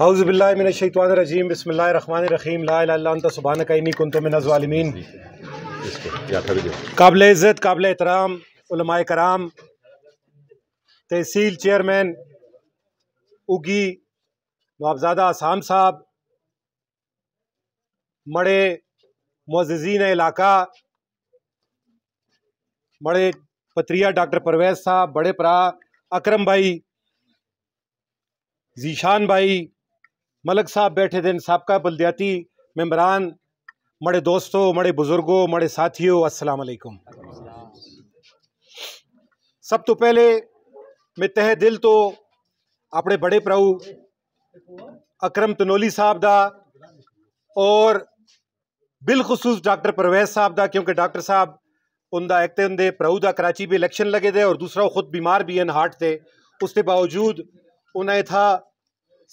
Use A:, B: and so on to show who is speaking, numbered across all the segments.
A: हाउज़बिल्लाशतवानरजीम बसमीम लातसबानकनी कुनतमिनज़ालमीन काबिल इज़्ज़त काबिल एहतराम कराम तहसील चेयरमैन उगी नवाबजादा आसाम साहब मड़े मोजीन इलाका मड़े पत्रिया डॉक्टर परवेज़ साहब बड़े परा अकरम भाई जीशान भाई मलक साहब बैठे थे सबका बलदियाती मेम्बरान मड़े दोस्तों मड़े बुज़ुर्गों मड़े साथियों असलकुम सब तो पहले मैं तह दिल तो अपने बड़े प्रभु अक्रम तनोली साहब का और बिलखसूस डॉक्टर परवेज साहब का क्योंकि डॉक्टर साहब उनका एक तो उनके का कराची भी इलेक्शन लगे थे और दूसरा वो खुद बीमार भी हैं हार्ट से उसके बावजूद उन्हें था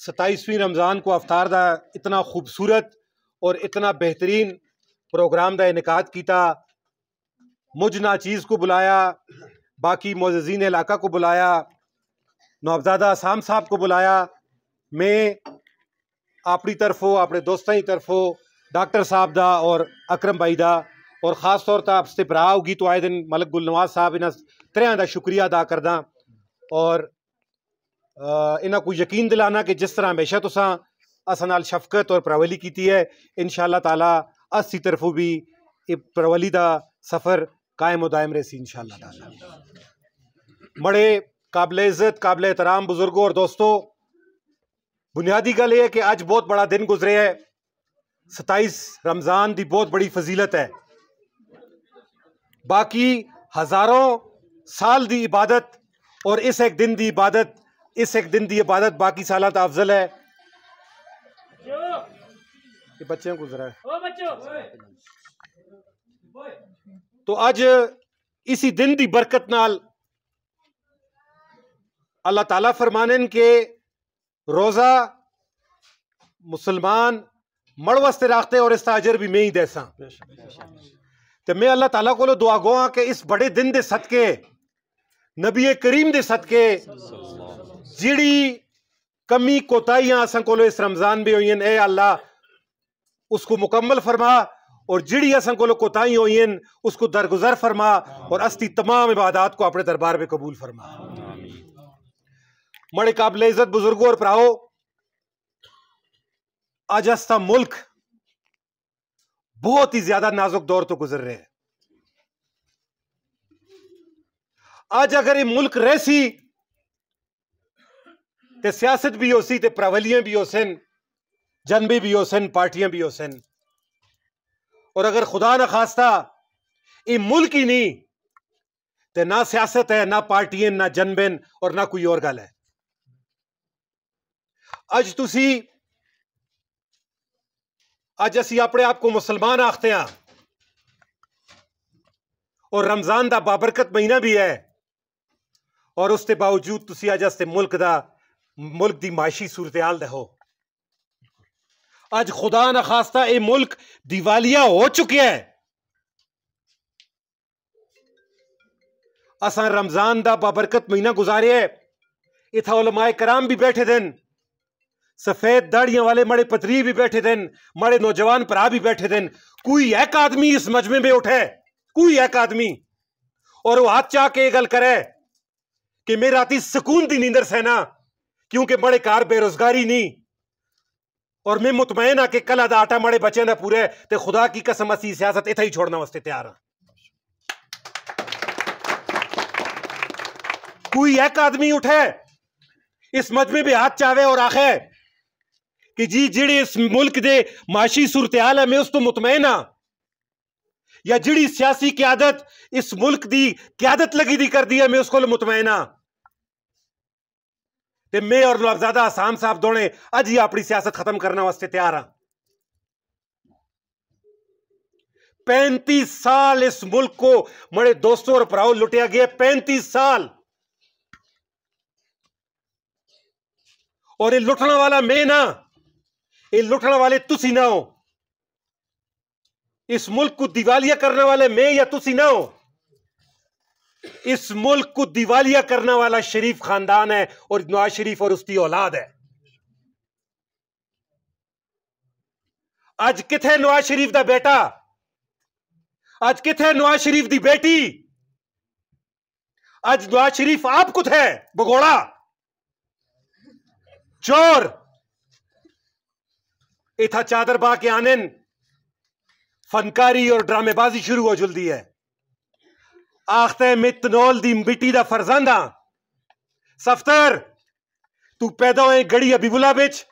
A: सताईसवीं रमज़ान को अवतार दा इतना खूबसूरत और इतना बेहतरीन प्रोग्राम का इनका किया मुझ नाचीज़ को बुलाया बाकी मोजीन इलाका को बुलाया नौबजादा आसाम साहब को बुलाया मैं अपनी तरफों अपने दोस्तों की तरफों डॉक्टर साहब का और अक्रम भाई का और ख़ास तौर पर आपसे भरा होगी तो आए दिन मलक गुलनवाज साहब इन्होंने त्रिया का शुक्रिया अदा करदा और इन्हों को यकीन दिलाना कि जिस तरह हमेशा तुसा असा नाल शफकत और प्रवली की है इन शाला तला असी तरफों भी प्रवली का सफ़र कायम उदायम दायम इन शाला बड़े काबिल इज़्ज़त काबिल एहतराम बुज़ुर्गों और दोस्तों बुनियादी गल ये है कि अज बहुत बड़ा दिन गुजरे है सताईस रमज़ान की बहुत बड़ी फजीलत है बाकी हज़ारों साल की इबादत और इस एक दिन की इबादत इस एक दिन की इबादत बाकी साल अफजल है ये बच्चे को जरा तो अज इसी दिन की बरकत नाल अल्लाह ताला फरमाने के रोज़ा मुसलमान मड़ वास्ते राखते और इसका अजर भी मैं ही देसा तो मैं अल्लाह ताला को दुआ गो हाँ कि इस बड़े दिन के सदके नबी करीम के सदके जड़ी कमी कोताहियां असा को इस रमज़ान में हुई ए अल्लाह उसको मुकम्मल फरमा और जड़ी असा को कोताही हुई उसको दरगुजर फरमा और अस्ती तमाम इबादात को अपने दरबार में कबूल फरमा मड़े काबिल इज़्ज़त बुजुर्गों और प्राओ आज अस्ता मुल्क बहुत ही ज्यादा नाजुक दौर तो गुजर रहे हैं आज अगर ये मुल्क रैसी ਤੇ सियासत भी उसी ਤੇ ਪ੍ਰਵਲੀਆਂ भी उस जनबी भी उस पार्टियां भी होसन और अगर खुदा ना खास्ता ये मुल्क ही नहीं तो ना सियासत है ना पार्टियां ना जनबेन और ना कोई और गल है अज तुसी अज असी अपने आप को मुसलमान आखते हैं और रमजान का बाबरकत महीना भी है और उसके बावजूद तुसी अज अस मुल्क का मुल्क की माशी सूरत ਦੇ ਹੋ ਅੱਜ ਖੁਦਾ ਨਾ ਖਾਸਤਾ ਇਹ ਮੁਲਕ ਦੀਵਾਲੀਆ ਹੋ ਚੁੱਕਿਆ ਹੈ ਅਸਾਂ ਰਮਜ਼ਾਨ ਦਾ ਬਾਬਰਕਤ ਮਹੀਨਾ ਗੁਜ਼ਾਰਿਆ ਹੈ उलमाए कराम भी बैठे दिन सफेद दाड़िया वाले माड़े पतरी भी बैठे दिन माड़े नौजवान भरा भी बैठे दिन कोई एक आदमी इस मजमे में उठे कोई एक आदमी और वो हाथ चाह के गल करे कि मेरा राती सुकून की नींदर सहना क्योंकि बड़े कार बेरोजगारी नहीं और मैं मुतमैन हाँ कि कल अदा आटा माड़े बचे ना पूरे तो खुदा की कसम असी सियासत इतना ही छोड़ने वास्ते तैयार हाँ कोई एक आदमी उठे इस मजमे में हाथ चावे और आखे कि जी जेड़े इस मुल्क के माशी सूरत हाल है मैं उस तो मुतमैन हाँ या जिड़ी सियासी क्यादत इस मुल्क की क्यादत लगी दी कर दी है मैं उसको मुतमैन हाँ मैं और नवाबजादा आसाम साहब ਦੋਨੇ अज ही अपनी सियासत खत्म करने वास्ते तैयार हाँ पैंतीस साल इस मुल्क को मेरे दोस्तों और भराओ लुटिया गया पैंतीस साल और ये लुटने वाला मैं ना ये लुटने वाले तुसी ना हो इस मुल्क को दिवालिया करने वाले मैं या तुसी ना हो इस मुल्क को दिवालिया करने वाला शरीफ खानदान है और नवाज शरीफ और उसकी औलाद है अज किथे नवाज शरीफ का बेटा अज किथे नवाज शरीफ की बेटी अज नवाज शरीफ आप कुछ है भगोड़ा चोर इथा चादर पा के आने फनकारी और ड्रामेबाजी शुरू हो जुलती है ਆਖਤੇ ਮਿਤਨੋਲ ਦੀ ਮਿੱਟੀ ਦਾ ਫਰਜ਼ੰਦਾ ਸਫਤਰ ਤੂੰ ਪੈਦਾ ਹੋਏ ਗੜੀ ਅਬੀਬੁਲਾ ਵਿੱਚ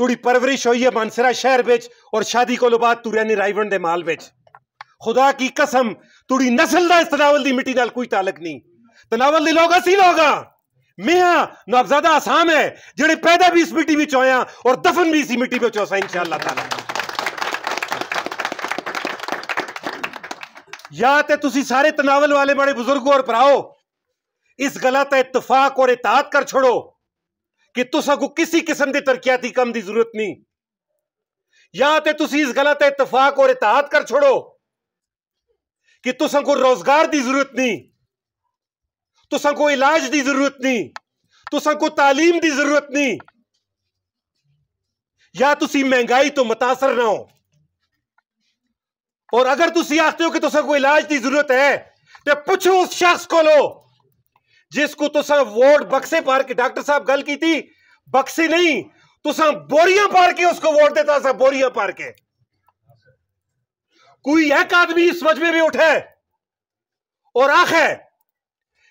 A: तुड़ी परवरिश हुई है मानसरा शहर बेच और शादी को बाद तू रहनी रायवन दे माल बेच खुदा की कसम तुड़ी नस्ल का इस तनावल की मिट्टी कोई तालक नहीं तनावल दे लोग असी लोग मैं हाँ नौबजादा आसाम है जेड़े पैदा भी इस मिट्टी में होया और दफन भी इसी मिट्टी में चौसा इंशाला या तो सारे तनावल वाले बड़े बुजुर्ग और भराओ इस गलत इतफाक और एतात कर छोड़ो कि तुगू किसी किस्म के तरकियाती काम की जरूरत नहीं या तो इस गलत इतफाक और एतात कर छोड़ो कि तुगो रोजगार की जरूरत नहीं तुगो इलाज की जरूरत नहीं तुगो तालीम की जरूरत नहीं या तुम महंगाई तो मुतासर ना हो और अगर तुम आखते हो कि तुम कोई इलाज की जरूरत है तो पुछो उस शख्स को लो जिसको तुसा वोट बक्से पार के डॉक्टर साहब गल की थी बक्से नहीं तुसा बोरिया पार के उसको वोट देता सा बोरियां पार के कोई एक आदमी इस मजमे में उठे और आख है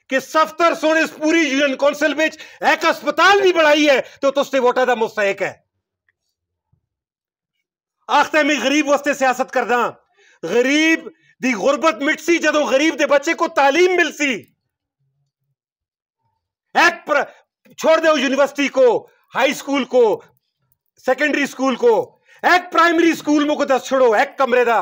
A: कि सफ्तर सोने इस पूरी यूनियन काउंसिल में एक अस्पताल भी बढ़ाई है तो तुसने तो वोटा का मुस्तक है आखते में गरीब वस्ते सियासत करदा गरीब दी गुरबत मिटसी जो गरीब के बच्चे को तालीम मिलती एक प्र... छोड़ दो यूनिवर्सिटी को हाई स्कूल को सेकेंडरी स्कूल को एक प्राइमरी स्कूल में को दस छोड़ो एक कमरे का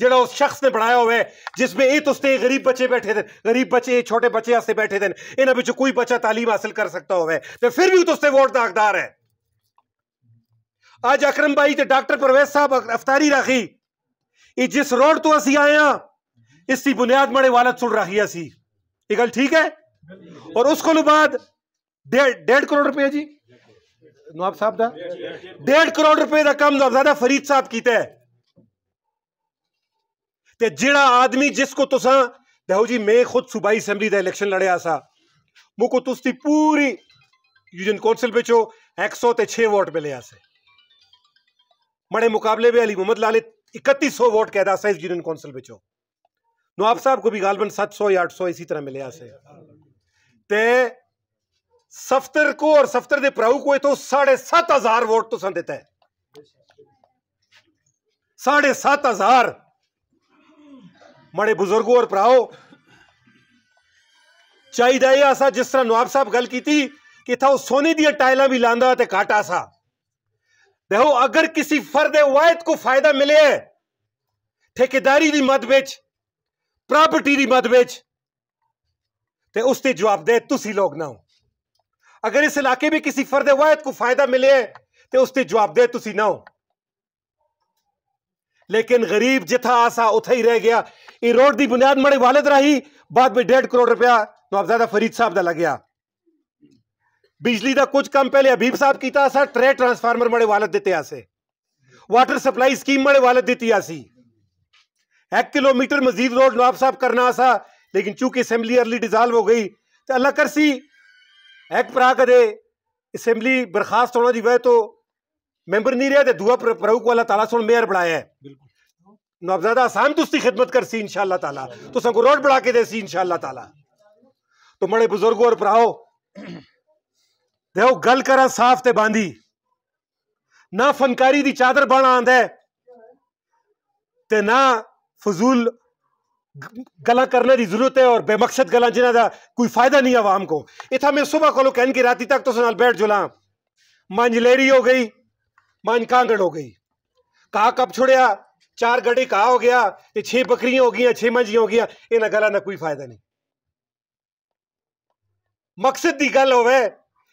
A: जो उस शख्स ने बनाया हो जिसमें ये तो तुस्ते गरीब बच्चे बैठे थे गरीब बच्चे छोटे बच्चे आस्ते बैठे थे इन बिच कोई बच्चा तालीम हासिल कर सकता हो फिर भी तुस्ते तो वोट का हकदार है अज अक्रम भाई डॉक्टर परवेज साहब अफतारी राखी जिस रोड तो असि आए हाँ इसकी बुनियाद माड़े वाल सुन रही है असी ये गल ठीक है और उसको बाद डेढ़ करोड़ रुपया जी नवाब साहब का डेढ़ करोड़ रुपए का काम नवजादा फरीद साहब किता है तो जड़ा आदमी जिसको तुसा देखो जी मैं खुद सूबाई असैम्बली का इलेक्शन लड़िया सा मुको तुस्ती पूरी यूनियन कौंसिल पिछो एक सौ छे वोट मिले माड़े मुकाबले भी अली मोहम्मद लालित इकतीस सौ वोट कहता साइज यूनियन काउंसिल में नवाब साहब को भी गालबन सत्त सौ या अठ सौ इसी तरह मिले अस ते सफ्तर को और सफ्तर के भराऊ को तो साढ़े सात हजार वोट तुसा देता है साढ़े सात हजार माड़े बुजुर्गों और भराओ चाहिए असा जिस तरह नवाब साहब गल की कि सोने दिया टाइल भी लादा तो घाटा सा देखो अगर किसी फर्द वायद को फायदा मिले है ठेकेदारी की मद ਵਿੱਚ ਪ੍ਰਾਪਰਟੀ ਦੀ ਮਦ ਵਿੱਚ ਤੇ ਉਸ ਤੇ ਜਵਾਬਦੇਹ ਤੁਸੀਂ ਲੋਕ ਨਾ ਹੋ अगर इस इलाके में किसी फर्द वायद को फायदा मिले है तो उसके जवाबदेह तुम ना हो लेकिन गरीब जिथा आसा उथा ही रह गया ये रोड की बुनियाद माड़े वालद राही बाद में डेढ़ करोड़ रुपया नवाबजादा फरीद साहब का लग गया बिजली का कुछ कम पहले ਹਬੀਬ साहब किया ट्रे ट्रांसफार्मर मे वालत दिते ਦਿੱਤੇ वाटर सप्लाई स्कीम मे वालत दी ਦਿੱਤੀ एक किलोमीटर मजीद रोड नवाब साहब करना सा लेकिन चूंकि असेंबली अर्ली डिजॉल्व हो गई तो अल्लाह कर सी एक भरा कदे असेंबली बर्खास्त होने की वजह तो मैंबर नहीं रहा तो दुआ प्रभु को अल्लाह तला सुन मेयर बनाया नवाबजादा आसान तो उसकी खिदमत कर सी इनशाला तला तो सको रोड बढ़ा के दे सी इनशाला तला तो मड़े बुजुर्गो और भराओ देखो गल करा साफ ते बांधी ना फनकारी दी चादर बना आंदा है ते ना फजूल गला करने की जरूरत है और बेमकसद गला जिन्हों का कोई फायदा नहीं आवाम को इतना मैं सुबह को कह की राती तक तो बैठ जुला मंज लेरी हो गई मंज कांगड़ हो गई कहा कब छोड़िया चार गड़े कहा हो गया ये छे बकरियां हो गई छे मंजियां हो गई इन्हें गलों का कोई फायदा नहीं मकसद की गल होवे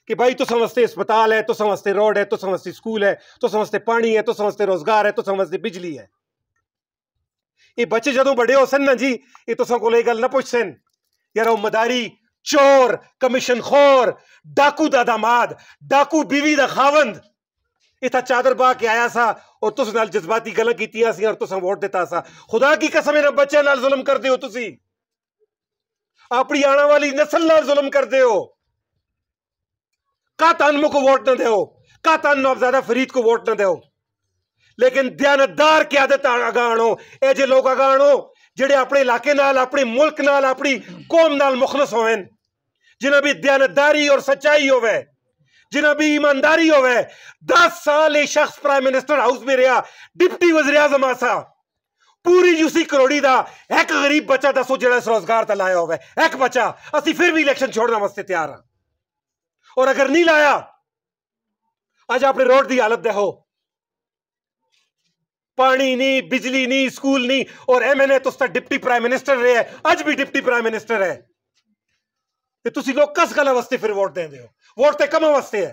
A: कि भाई तो समझते अस्पताल है तो समझते रोड है तो समझते स्कूल है तो समझते पानी है तो समझते रोजगार है तो समझते बिजली है ये बच्चे जो बड़े हो सन ना जी ये तो को गल ना पूछ सन यार मदारी चोर कमीशन खोर डाकू का दामाद डाकू बीवी का खावंद इतना चादर बा के आया सा और तुम जज्बाती गल की और तुम वोट देता सा खुदा की कसम इन बच्चे जुलम करते हो तुम अपनी आने वाली नस्ल जुलम करते हो का तानमो को वोट ना दो का तान नवाबजादा फरीद को वोट ना दो लेकिन दयानतदार क्यादत अगा आणो ए लोग अगा आणो ਜਿਹੜੇ ਆਪਣੇ ਇਲਾਕੇ ਨਾਲ ਆਪਣੇ ਮੁਲਕ ਨਾਲ ਆਪਣੀ ਕੌਮ ਨਾਲ ਮੁਖਲਸ ਹੋਣ ਜਿਨ੍ਹਾਂ ਵੀ ਦਿਆਨਤਦਾਰੀ ਔਰ जिन्हें भी ईमानदारी हो दस साल एक शख्स प्राइम मिनिस्टर हाउस में रहा डिप्टी वजीर आजम आसा पूरी यूसी करोड़ी का एक गरीब बच्चा दसो जो रोजगार तलाया लाया हो एक बच्चा असि फिर भी इलेक्शन छोड़ना वास्ते तैयार हाँ और अगर नहीं लाया आज अपने रोड की हालत देखो पानी नहीं बिजली नहीं स्कूल नहीं और एमएनए तो उसका डिप्टी प्राइम मिनिस्टर रहे है आज भी डिप्टी प्राइम मिनिस्टर है ਤੇ ਤੁਸੀਂ ਲੋਕ ਕਸ ਗੱਲ ਵਾਸਤੇ ਫਿਰ ਵੋਟ ਦਿੰਦੇ ਹੋ ਵੋਟ ਤੇ ਕਮ ਵਾਸਤੇ ਹੈ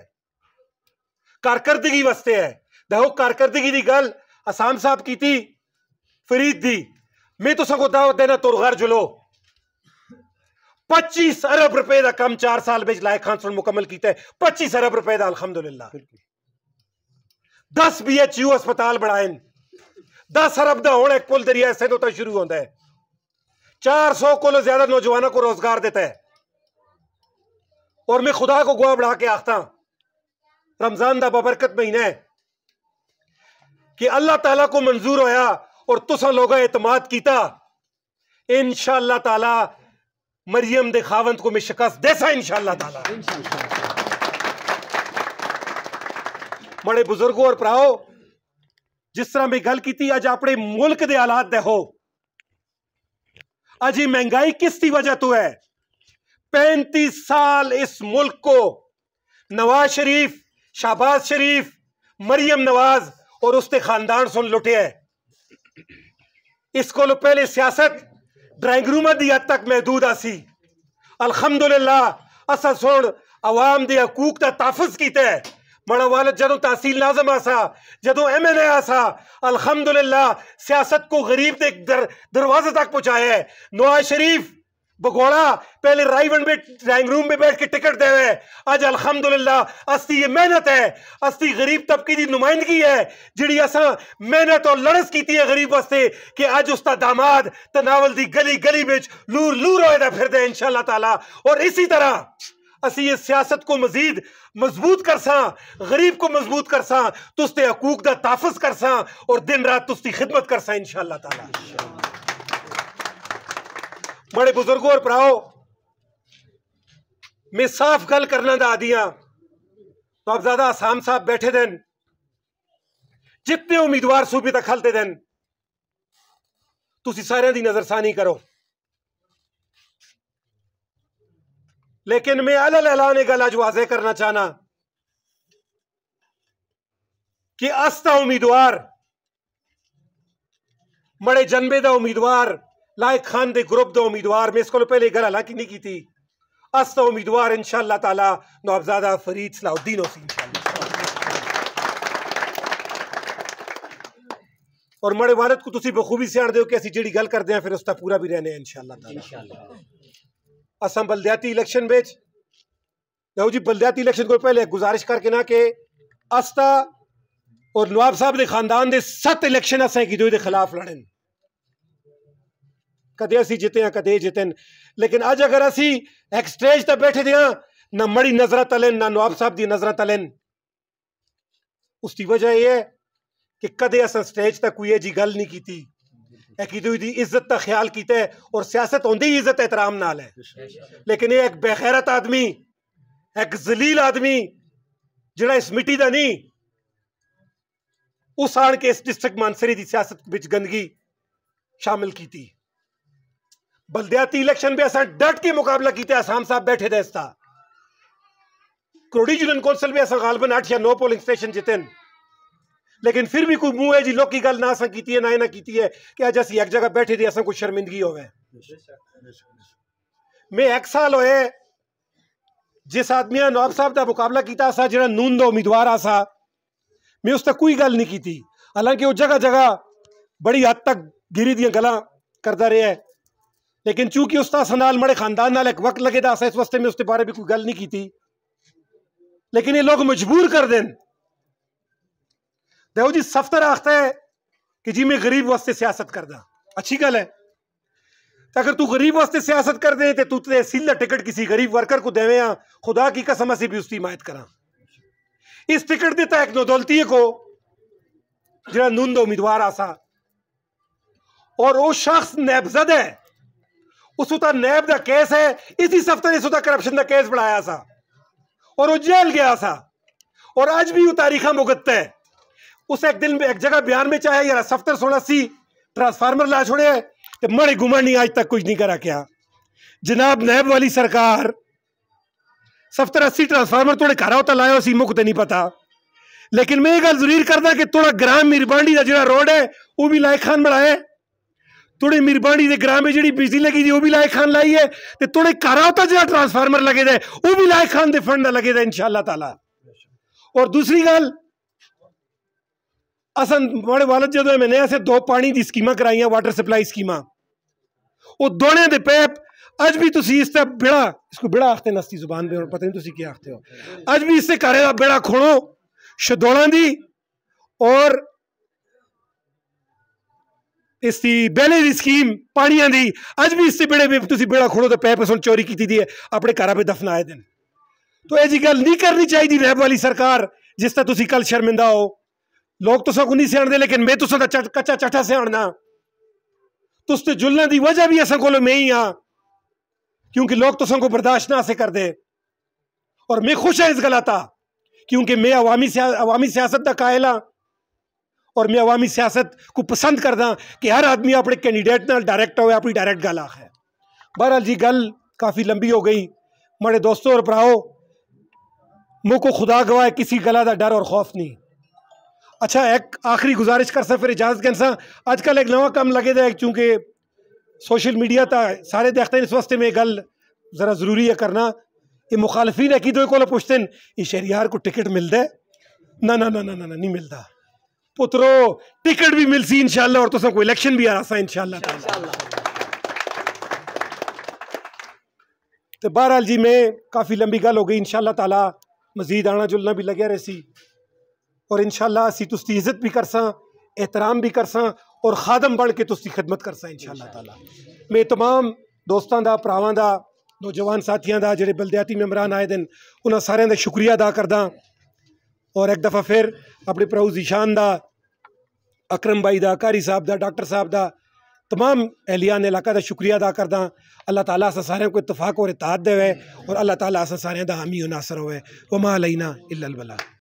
A: ਕਾਰਕਰਦਗੀ ਵਾਸਤੇ ਹੈ ਦੇਖੋ ਕਾਰਕਰਦਗੀ ਦੀ ਗੱਲ ਅਸਾਮ ਸਾਹਿਬ ਕੀਤੀ ਫਰੀਦ ਦੀ ਮੈਂ ਤੁਸਾਂ ਕੋ ਦਾਵਤ ਦੇਣਾ ਤੁਰਗਰ पच्चीस अरब रुपए का कम चार साल बेच लायक खान सुन मुकम्मल किया पच्चीस अरब रुपए का अलहमदुल्ला दस बी एच यू अस्पताल बनाए दस अरब का एक पुल दरिया इसे तो शुरू होता है चार सौ को ज्यादा नौजवानों को रोजगार देता है और मैं खुदा को गुआ बढ़ा के आखता रमजान का बबरकत महीना है कि अल्लाह तला को मंजूर होया और तुसा लोग एतमाद किया इन शाह तला मरियम दे खावंत को मैं शिकस्त देसा इनशाला ताला बड़े बुजुर्गों और भराओ जिस तरह मैं गल की अज अपने मुल्क के हालात दे हो अज ये महंगाई किस की वजह तो है पैंतीस साल इस मुल्क को नवाज शरीफ शाहबाज शरीफ मरियम नवाज और उसके खानदान सुन लुटे है इसको लो पहले सियासत ड्राइंग रूम की हद तक महदूद आसी अलहमदुल्ला असा सुन आवाम के हकूक का तहफ़ किया है माड़ा वाल जो तहसील नाजम आसा जो एम एन ए आसा अलहमदुल्ला सियासत को गरीब के दर, दरवाजे तक पहुँचाया है नवाज शरीफ भगोड़ा पहले रायवन में ड्राइंग रूम में बैठ के टिकट दे रहे अज अल्हम्दुलिल्लाह अस्ती ये मेहनत है अस्ती गरीब तबके की नुमाइंदगी है जी असा मेहनत और लड़स की है गरीब वास्ते कि अज उसका दामाद तनावल की गली गली में लूर लूर होएगा फिर दे इंशाल्लाह ताला और इसी तरह असी ये सियासत को मजीद मजबूत करसा गरीब को मजबूत करसा तुस्ते हकूक का ताफज करसा और दिन रात तुस्ती खिदमत करसा इन शाह बड़े बुजुर्गो और भराओ मैं साफ गल करना दा दिया तो आप ज्यादा आसाम साहब बैठे दिन जितने उम्मीदवार सूबे तक खलते दिन तुम सारे की नजरसानी करो लेकिन मैं अल अला ने गल अज वाजे करना चाहना कि अस्ता उम्मीदवार मड़े जन्मे का उम्मीदवार लायक खान के ग्रुप दो उम्मीदवार में इसको पहले गल हालांकि नहीं की अस तो उम्मीदवार इन शाह तला नौबजादा फरीद सलाउद्दीन होसी और मड़े वालद को तुम बखूबी सियाण दो कि असं जी गल करते हैं फिर उसका पूरा भी रहने इंशाला असम बलदयाती इलेक्शन बेच लो जी बलदयाती इलेक्शन को पहले गुजारिश करके ना कि असता और नवाब साहब के खानदान के सत्त इलेक्शन असें कि खिलाफ लड़े ਕਦੇ ਅਸੀਂ ਜਿੱਤੇ ਆ ਕਦੇ ਜਿੱਤਨ ਲੇਕਿਨ ਅੱਜ ਅਗਰ ਅਸੀਂ ਇੱਕ ਸਟੇਜ ਤੇ ਬੈਠੇ ਦੇ ਆ ਨਾ ਮੜੀ ਨਜ਼ਰਾਂ ਤਲਨ ਨਾ ਨਵਾਬ ਸਾਹਿਬ ਦੀ ਨਜ਼ਰਾਂ ਤਲਨ ਉਸ ਦੀ ਵਜ੍ਹਾ ਇਹ ਹੈ ਕਿ ਕਦੇ ਅਸਾਂ ਸਟੇਜ ਤੇ ਕੋਈ ਇਹ ਜੀ ਗੱਲ ਨਹੀਂ ਕੀਤੀ ਅਕੀਦੂ ਦੀ ਇੱਜ਼ਤ ਦਾ ਖਿਆਲ ਕੀਤਾ ਔਰ ਸਿਆਸਤ ਹੁੰਦੀ ਇੱਜ਼ਤ ਇਤਰਾਮ ਨਾਲ ਹੈ ਲੇਕਿਨ ਇਹ ਇੱਕ ਬੇਖੈਰਤ ਆਦਮੀ ਇੱਕ ਜ਼ਲੀਲ ਆਦਮੀ ਜਿਹੜਾ ਇਸ ਮਿੱਟੀ ਦਾ ਨਹੀਂ ਉਸ ਆਣ ਕੇ ਇਸ ਡਿਸਟ੍ਰਿਕਟ ਮਾਨਸਰੀ ਦੀ ਸਿਆਸਤ ਵਿੱਚ ਗੰਦਗੀ ਸ਼ਾਮਿਲ ਕੀਤੀ बलदयाती इलेक्शन में असा डट के मुकाबला किया आसाम साहब बैठे थे इसका करोड़ी यूनियन कौंसिल भी असा गालबन अठ या नौ पोलिंग स्टेशन जितन लेकिन फिर भी कोई मुंह है जी लोग की गल ना असां की है ना इना की है कि अज असी एक जगह बैठे थे असा कुछ शर्मिंदगी हो गए मैं एक साल हो जिस आदमी नवाब साहब का मुकाबला किया जो नून का उम्मीदवार आसा मैं उस तक कोई गल नहीं की हालांकि वह जगह जगह बड़ी हद तक गिरी दल करता रहा है लेकिन चूंकि उस ਸਨਾਲ ਮੜੇ खानदान एक वक्त लगे ਲਗੇਦਾ इस ਇਸ में उसके बारे ਬਾਰੇ कोई गल नहीं की ਕੀਤੀ ਲੇਕਿਨ ਇਹ ਲੋਕ ਮਜਬੂਰ ਕਰ ਦੇਣ देखो जी सफ्तर आखता है कि जी मैं गरीब वास्ते सियासत करदा अच्छी गल है अगर तू गरीब वास्ते सियासत कर दे तो तू तहसील टिकट किसी गरीब वर्कर को देवे खुदा की कसम असी भी उसकी हिमायत करा इस टिकट देता एक नौदौलती को जरा नून उम्मीदवार आसा और वो शख्स नैबजद है उस ਉਤਾ ਨੈਬ ਦਾ ਕੇਸ ਹੈ ਇਸੇ ਸਫਤਰ ਇਸ ਉਤਾ ਕਰਪਸ਼ਨ ਦਾ ਕੇਸ ਬਣਾਇਆ ਸਾ और वो जेल गया सा और आज भी वो तारीखा मुगत है उस एक दिन में एक जगह बयान में चाहे यार सफ्तर सोलह सी ट्रांसफार्मर ला छोड़े तो मड़े गुमानी आज तक कुछ नहीं करा क्या जनाब नैब वाली सरकार सफ्तर अस्सी ट्रांसफार्मर थोड़े घर होता लाया उसी मुख तो नहीं पता लेकिन मैं ये गल जरूर करता कि थोड़ा ग्राम मीरबांडी का जो रोड है वो भी लाए खान बनाया थोड़ी मेहरबानी से ग्रां में जी बिजली लगी थी वो भी लाइक खान लाई है तो थोड़े घर होता जो ट्रांसफार्मर लगे दे वो भी लाइक खान के फंड लगे दे इन तला और दूसरी गल असन माड़े वाले जो मैंने असर दो पानी की स्कीम कराई वाटर सप्लाई स्कीम वो दौने के पैप अज भी तुम इसका बेड़ा इसको बेड़ा आखते नस्ती जुबान पर पता नहीं क्या आखते हो अज भी इससे घर का बेड़ा खोलो शदौलों की और इसकी ਦੀ की स्कीम पानिया की अज भी इसी बेड़े ਦੇ बेड़ा खोलो तो ਬੇੜਾ ਖੋੜੋ ਤੇ ਪੈਪ ਸੁਣ ਚੋਰੀ ਕੀਤੀ ਦੀ ਹੈ ਆਪਣੇ ਘਰਾਂ तो यह गल नहीं करनी चाहिए रैब वाली सरकार जिस तरह तुम कल शर्मिंदा हो लोग तो सू नहीं सियाणते लेकिन मैं तुम चट, कच्चा चटा सियाणना तुस तो जुलना की वजह भी असों को मैं ही हाँ क्योंकि लोग तो को बर्दाश्त ना से करते और मैं खुश हाँ इस गलता क्योंकि मैं अवामी सिया, अवामी सियासत का कायल हाँ ਔਰ ਮੈਂ ਆਵਾਮੀ ਸਿਆਸਤ ਨੂੰ ਪਸੰਦ कि हर आदमी अपने कैंडीडेट न ਨਾਲ हो अपनी ਆਪਣੀ गल आख है बहरहाल जी गल काफ़ी लंबी हो गई मेरे दोस्तों और भराओ मुँह को खुदा गवाए किसी गला का डर और खौफ नहीं अच्छा एक आखिरी गुजारिश कर सा फिर इजाजत कह सा अजकल एक नवा काम लगे दा चूँकि सोशल मीडिया तो सारे देखते हैं इस वास्ते में गल ज़रा ज़रूरी है करना ये मुखालफी दो को पूछते हैं ये शहरियार को टिकट मिलता है ना ना ना ना ना, ना नहीं मिलता पुत्रो टिकट भी सी इंशाल्लाह और तो सबको इलेक्शन भी आ रहा इंशाल्लाह तो बहरहाल जी में काफ़ी लंबी गल हो गई इन ताला मजीद आना जुलना भी लगे रही और इनशाला असी तुस्ती इज्जत भी करसा एहतराम भी करसा और खादम बढ़ के तुस्ती खिदमत करसा इन ताला मैं तमाम दोस्तों का भरावान का नौजवान साथियों का जो बलदयाती मेम्बरान आए दिन उन्होंने सारे का शुक्रिया अदा करदा और एक दफ़ा फिर अपने प्रभु जीशान का अक्रम ਬਾਈ का ਕਾਰੀ साहब का डॉक्टर साहब का तमाम एहलियान इलाका का शुक्रिया अदा करदा अल्लाह ताला असा सारे को इतफाक और इताद देवे और अल्लाह ताला असा सारे का हामी उनासर नासर होवे वमा अलैना इल्ला अलबला